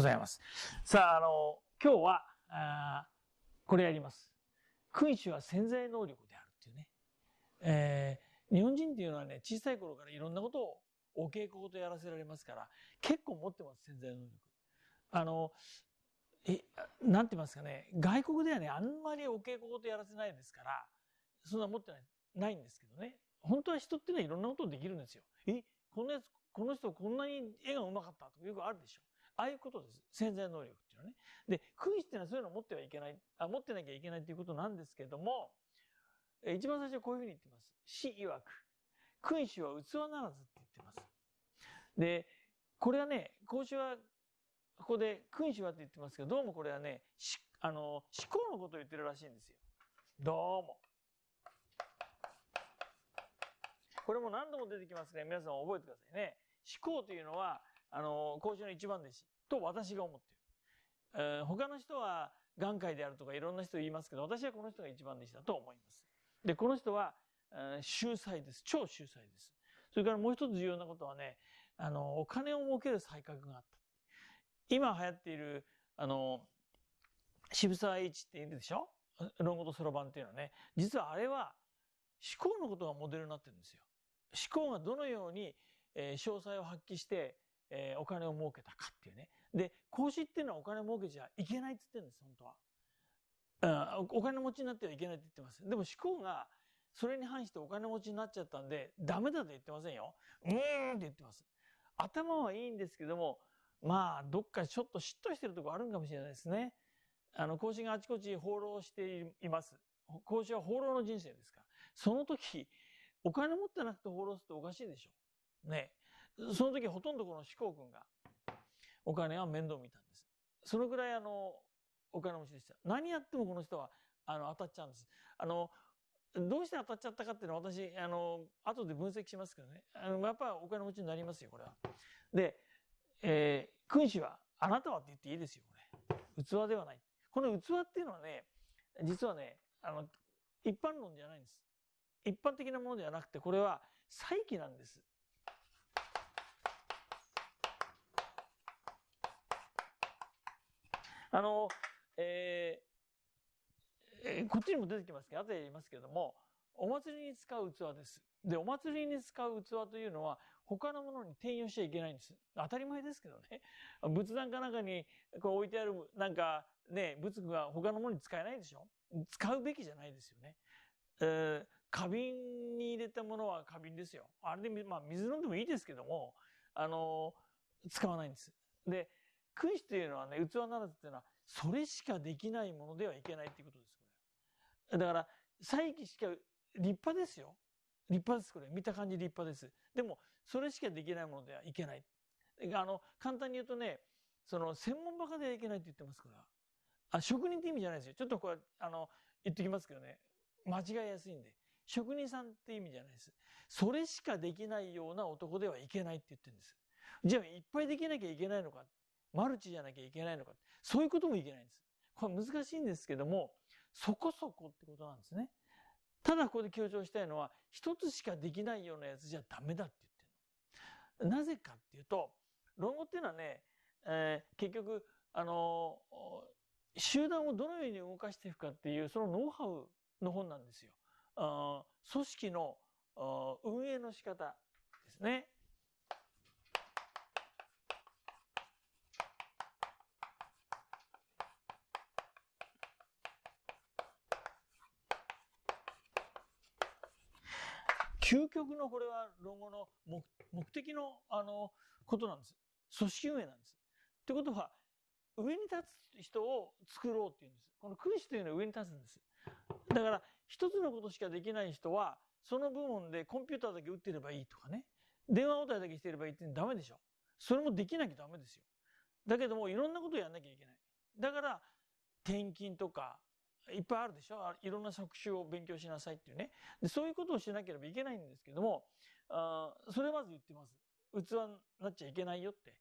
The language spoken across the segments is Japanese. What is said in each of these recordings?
ございます。さあ、あの、今日は、あこれやります。君主は潜在能力であるっていうね。えー、日本人っていうのはね、小さい頃からいろんなことをお稽古ごとやらせられますから、結構持ってます、潜在能力。あの、え、なんて言いますかね、外国ではね、あんまりお稽古ごとやらせないですから、そんな持ってない、ないんですけどね。本当は人ってのはいろんなことできるんですよ。え、このやつ、この人こんなに絵が上手かったとかよくあるでしょ。ああいうことです。潜在能力っていうのはね。で、クイズってのはそういうのを持ってはいけない、あ持ってなきゃいけないっていうことなんですけども、え一番最初はこういうふうに言ってます。死曰く。君主は器ならずって言ってます。で、これはね、孔子は、ここで君主はって言ってますけど、どうもこれはね、しあの、思考のことを言ってるらしいんですよ。どうも。これも何度も出てきますね。皆さん覚えてくださいね。思考というのは、あの、孔子の一番弟子。と私が思ってる。えー、他の人は眼界であるとかいろんな人言いますけど、私はこの人が一番弟子だと思います。で、この人は、えー、秀才です。超秀才です。それからもう一つ重要なことはね、あの、お金を儲ける才覚があった。今流行っている、あの、渋沢栄一っているでしょ論語とそろばんっていうのはね。実はあれは思考のことがモデルになってるんですよ。思考がどのように、えー、詳細を発揮して、えー、お金を儲けたかっていうね。で、孔子っていうのはお金儲けじゃいけないって言ってるんです、本当は。うん、お金持ちになってはいけないって言ってます。でも思考が、それに反してお金持ちになっちゃったんで、ダメだと言ってませんよ。うーんって言ってます。頭はいいんですけども、まあ、どっかちょっと嫉妬してるとこあるんかもしれないですね。あの、孔子があちこち放浪しています。孔子は放浪の人生ですから。その時、お金持ってなくて放浪するとおかしいでしょ。ね。その時ほとんどこの志功君がお金は面倒見たんです。そのぐらいあの、お金持ちでした。何やってもこの人は、あの、当たっちゃうんです。あの、どうして当たっちゃったかっていうのは私、あの、後で分析しますけどね。あの、やっぱお金持ちになりますよ、これは。で、えー、君主は、あなたはって言っていいですよ、これ。器ではない。この器っていうのはね、実はね、あの、一般論じゃないんです。一般的なものではなくて、これは再起なんです。あの、えー、えー、こっちにも出てきますけど、後で言いますけれども、お祭りに使う器です。で、お祭りに使う器というのは、他のものに転用しちゃいけないんです。当たり前ですけどね。仏壇かなんかに、こう置いてある、なんか、ね、仏具が他のものに使えないでしょ使うべきじゃないですよね。えー、花瓶に入れたものは花瓶ですよ。あれで、まあ、水飲んでもいいですけども、あのー、使わないんです。で、君子というのはね、器ならずというのは、それしかできないものではいけないということです、これ。だから、再起しか、立派ですよ。立派です、これ。見た感じ立派です。でも、それしかできないものではいけない。あの、簡単に言うとね、その、専門バカではいけないって言ってますから。あ、職人って意味じゃないですよ。ちょっとこれ、あの、言っときますけどね、間違いやすいんで。職人さんって意味じゃないです。それしかできないような男ではいけないって言ってるんです。じゃあ、いっぱいできなきゃいけないのか。マルチじゃなきゃいけないのか。そういうこともいけないんです。これ難しいんですけども、そこそこってことなんですね。ただここで強調したいのは、一つしかできないようなやつじゃダメだって言ってるの。なぜかっていうと、論語っていうのはね、えー、結局、あのー、集団をどのように動かしていくかっていう、そのノウハウの本なんですよ。あ組織のあ運営の仕方ですね。究極のこれは論語の目的のあのことなんです。組織運営なんです。ってことは、上に立つ人を作ろうっていうんです。この君子というのは上に立つんです。だから、一つのことしかできない人は、その部門でコンピューターだけ打ってればいいとかね、電話応対だけしてればいいってダメでしょ。それもできなきゃダメですよ。だけども、いろんなことをやんなきゃいけない。だから、転勤とか、いっぱいあるでしょいろんな作種を勉強しなさいっていうね。で、そういうことをしなければいけないんですけども、あそれまず言ってます。器になっちゃいけないよって。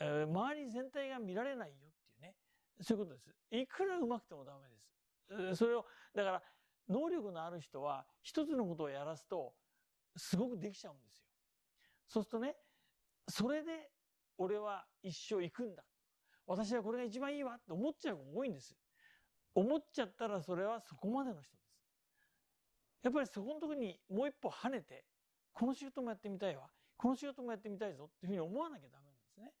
えー、周り全体が見られないよっていうね。そういうことです。いくら上手くてもダメです。それを、だから、能力のある人は一つのことをやらすと、すごくできちゃうんですよ。そうするとね、それで俺は一生行くんだ。私はこれが一番いいわって思っちゃう子多いんです。思っちゃったらそれはそこまでの人です。やっぱりそこのとこにもう一歩跳ねて、この仕事もやってみたいわ、この仕事もやってみたいぞっていうふうに思わなきゃダメなんですね。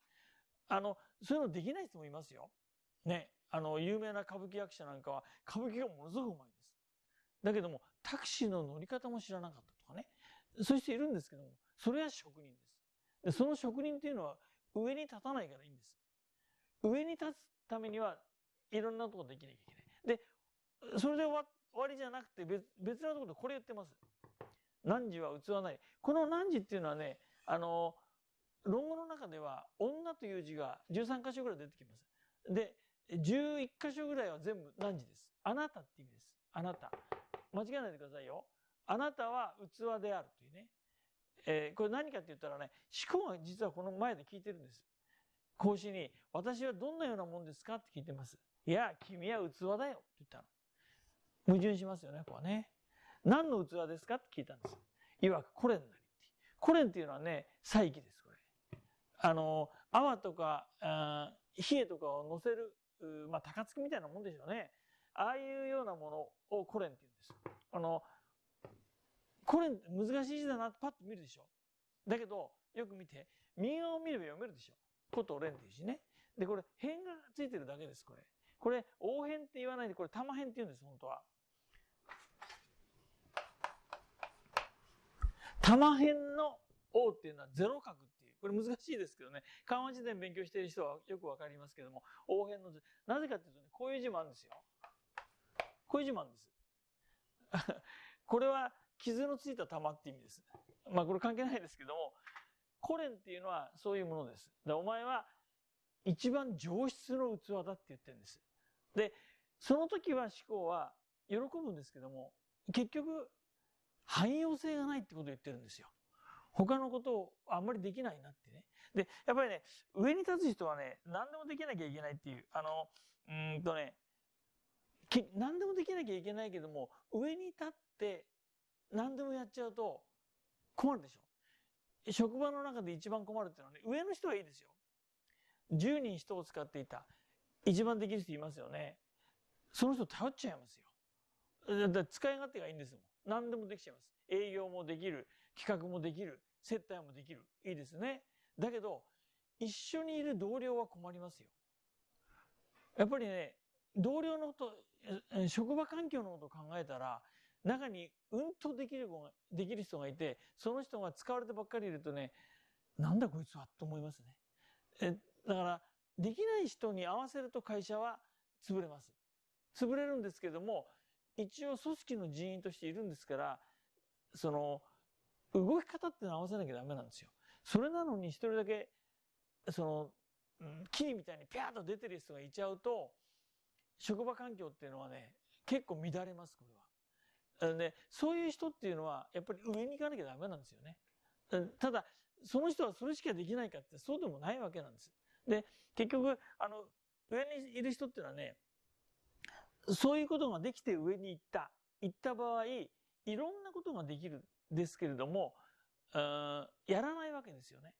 あの、そういうのできない人もいますよ。ね。あの、有名な歌舞伎役者なんかは歌舞伎がものすごくうまいです。だけども、タクシーの乗り方も知らなかったとかね。そういう人いるんですけども、それは職人です。でその職人っていうのは上に立たないからいいんです。上に立つためには、いろんなとこできなきゃいけない。で、それで終わりじゃなくて別、別のところでこれ言ってます。汝は器ない。この汝っていうのはね、あの、論語の中では、女という字が13箇所ぐらい出てきます。で、11箇所ぐらいは全部何時です。あなたって意味です。あなた。間違えないでくださいよ。あなたは器であるというね。えー、これ何かって言ったらね、思考は実はこの前で聞いてるんです。孔子に、私はどんなようなもんですかって聞いてます。いや、君は器だよ。って言ったの。矛盾しますよね、ここはね。何の器ですかって聞いたんです。いわくコレンなりって。コレンっていうのはね、祭儀です、これ。あの、泡とか、あ冷えとかを乗せる、まあ、高槻みたいなもんでしょうね。ああいうようなものをコレンって言うんです。あの、コレンって難しい字だなってパッと見るでしょ。だけど、よく見て、右側を見れば読めるでしょ。コトレンっていうしね。で、これ、辺がついてるだけです、これ。これ、応変って言わないで、これ、玉変って言うんです、本当は。玉変の王っていうのはゼロ角っていう。これ難しいですけどね。緩和辞典勉強している人はよくわかりますけども、応変の、なぜかっていうとね、こういう字もあるんですよ。こういう字もあるんです。これは傷のついた玉って意味です。まあこれ関係ないですけども、コレンっていうのはそういうものです。お前は一番上質の器だって言ってるんです。で、その時は思考は喜ぶんですけども、結局、汎用性がないってことを言ってるんですよ。他のことをあんまりできないなってね。で、やっぱりね、上に立つ人はね、何でもできなきゃいけないっていう、あの、うんとね、何でもできなきゃいけないけども、上に立って何でもやっちゃうと困るでしょ。職場の中で一番困るっていうのはね、上の人はいいですよ。10人人を使っていた。一番できる人いますよね。その人頼っちゃいますよ。だだ使い勝手がいいんですもん。何でもできちゃいます。営業もできる、企画もできる、接待もできる。いいですね。だけど、一緒にいる同僚は困りますよ。やっぱりね、同僚のこと、職場環境のことを考えたら、中にうんとできる子が、できる人がいて、その人が使われてばっかりいるとね、なんだこいつはと思いますね。え、だから、できない人に合わせると会社は潰れます。潰れるんですけども、一応組織の人員としているんですから、その、動き方って合わせなきゃダメなんですよ。それなのに一人だけ、その、キーみたいにピャーッと出てる人がいちゃうと、職場環境っていうのはね、結構乱れます、これは。で、そういう人っていうのは、やっぱり上に行かなきゃダメなんですよね。ただ、その人はそれしかできないかって、そうでもないわけなんです。で、結局、あの、上にいる人っていうのはね、そういうことができて上に行った。行った場合、いろんなことができるんですけれども、やらないわけですよね。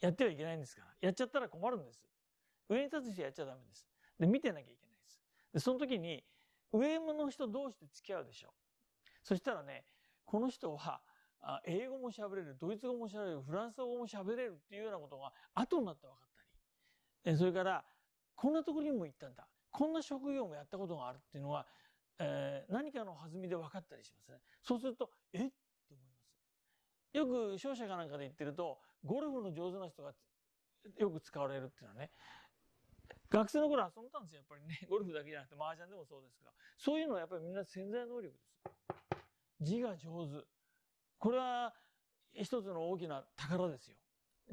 やってはいけないんですから。やっちゃったら困るんです。上に立つ人やっちゃダメです。で、見てなきゃいけないです。で、その時に、上の人同士で付き合うでしょう。そしたらね、この人は、英語も喋れる、ドイツ語も喋れる、フランス語も喋れるっていうようなことが後になって分かっえそれから、こんなところにも行ったんだ。こんな職業もやったことがあるっていうのは、えー、何かの弾みで分かったりしますね。そうすると、えって思います。よく商社かなんかで言ってると、ゴルフの上手な人がよく使われるっていうのはね、学生の頃遊んだんですよ、やっぱりね。ゴルフだけじゃなくて、麻雀でもそうですけど、そういうのはやっぱりみんな潜在能力です。字が上手。これは一つの大きな宝ですよ。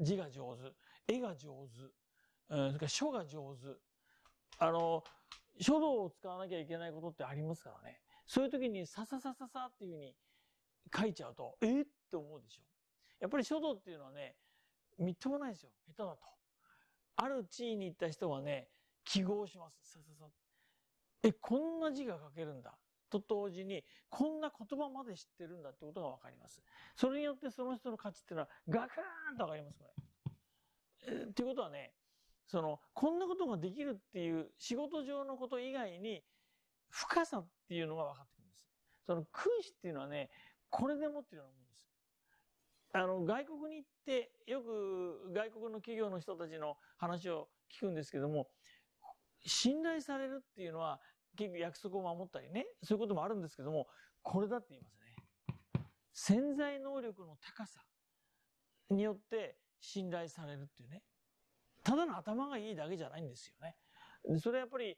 字が上手。絵が上手。うん、それから書が上手。あの、書道を使わなきゃいけないことってありますからね。そういう時にさささささっていうふうに書いちゃうと、えって思うでしょ。やっぱり書道っていうのはね、みっともないですよ。下手だと。ある地位に行った人はね、記号します。さささ。え、こんな字が書けるんだ。と同時に、こんな言葉まで知ってるんだってことがわかります。それによってその人の価値っていうのは、ガクーンと上がります、これ。えー、っていうことはね、その、こんなことができるっていう仕事上のこと以外に、深さっていうのが分かってくるんです。その君子っていうのはね、これで持ってるようなもんです。あの、外国に行って、よく外国の企業の人たちの話を聞くんですけども、信頼されるっていうのは、結局約束を守ったりね、そういうこともあるんですけども、これだって言いますね。潜在能力の高さによって信頼されるっていうね。ただの頭がいいだけじゃないんですよね。それはやっぱり、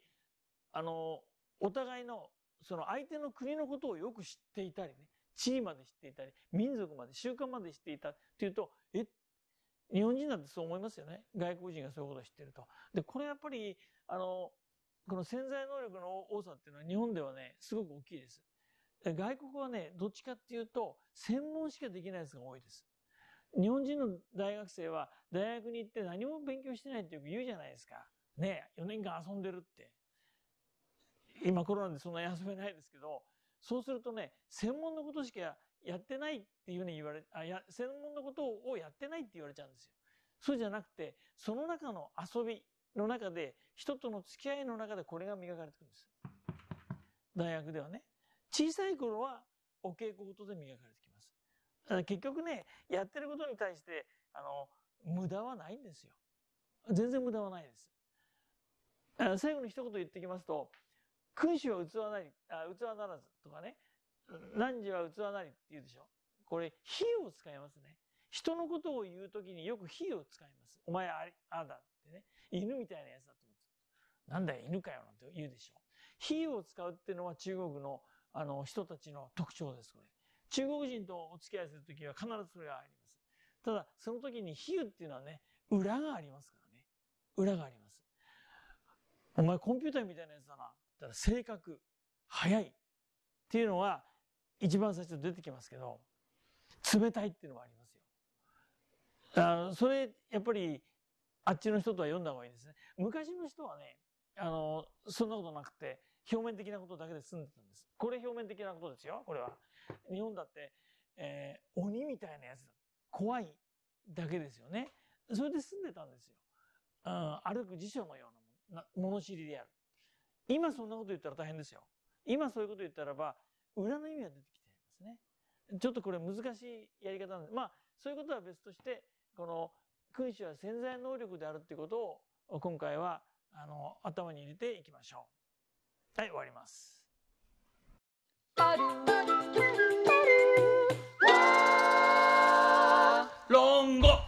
あの、お互いの、その相手の国のことをよく知っていたりね、地位まで知っていたり、民族まで、習慣まで知っていたっていうと、え、日本人なんてそう思いますよね。外国人がそういうことを知ってると。で、これやっぱり、あの、この潜在能力の多さっていうのは日本ではね、すごく大きいです。外国はね、どっちかっていうと、専門しかできないやつが多いです。日本人の大学生は大学に行って何も勉強してないってよく言うじゃないですか。ね4年間遊んでるって。今コロナでそんなに遊べないですけど、そうするとね、専門のことしかやってないっていうふうに言われ、あや専門のことをやってないって言われちゃうんですよ。そうじゃなくて、その中の遊びの中で、人との付き合いの中でこれが磨かれてくるんです。大学ではね。小さい頃はお稽古事で磨かれてきます。結局ね、やってることに対して、あの、無駄はないんですよ。全然無駄はないです。最後に一言言ってきますと、君主は器なり、あ器ならずとかね、何時は器なりって言うでしょ。これ、火を使いますね。人のことを言うときによく火を使います。お前あれ、ああだってね。犬みたいなやつだと思って。なんだよ、犬かよなんて言うでしょ。火を使うっていうのは中国のあの人たちの特徴です、これ。中国人とお付き合いするときは必ずそれがあります。ただ、その時に比喩っていうのはね、裏がありますからね。裏があります。お前コンピューターみたいなやつだな。だから性格、早いっていうのは一番最初出てきますけど、冷たいっていうのもありますよ。あそれ、やっぱり、あっちの人とは読んだ方がいいですね。昔の人はね、あの、そんなことなくて、表面的なことだけで済んでたんです。これ表面的なことですよ、これは。日本だって、えー、鬼みたいなやつ怖いだけですよね。それで住んでたんですよ。うん、歩く辞書のようなも物知りである。今そんなこと言ったら大変ですよ。今そういうこと言ったらば、裏の意味が出てきていますね。ちょっとこれ難しいやり方なんです。まあ、そういうことは別として、この、君主は潜在能力であるっていうことを、今回は、あの、頭に入れていきましょう。はい、終わります。 빠루 빠루 빠루 롱고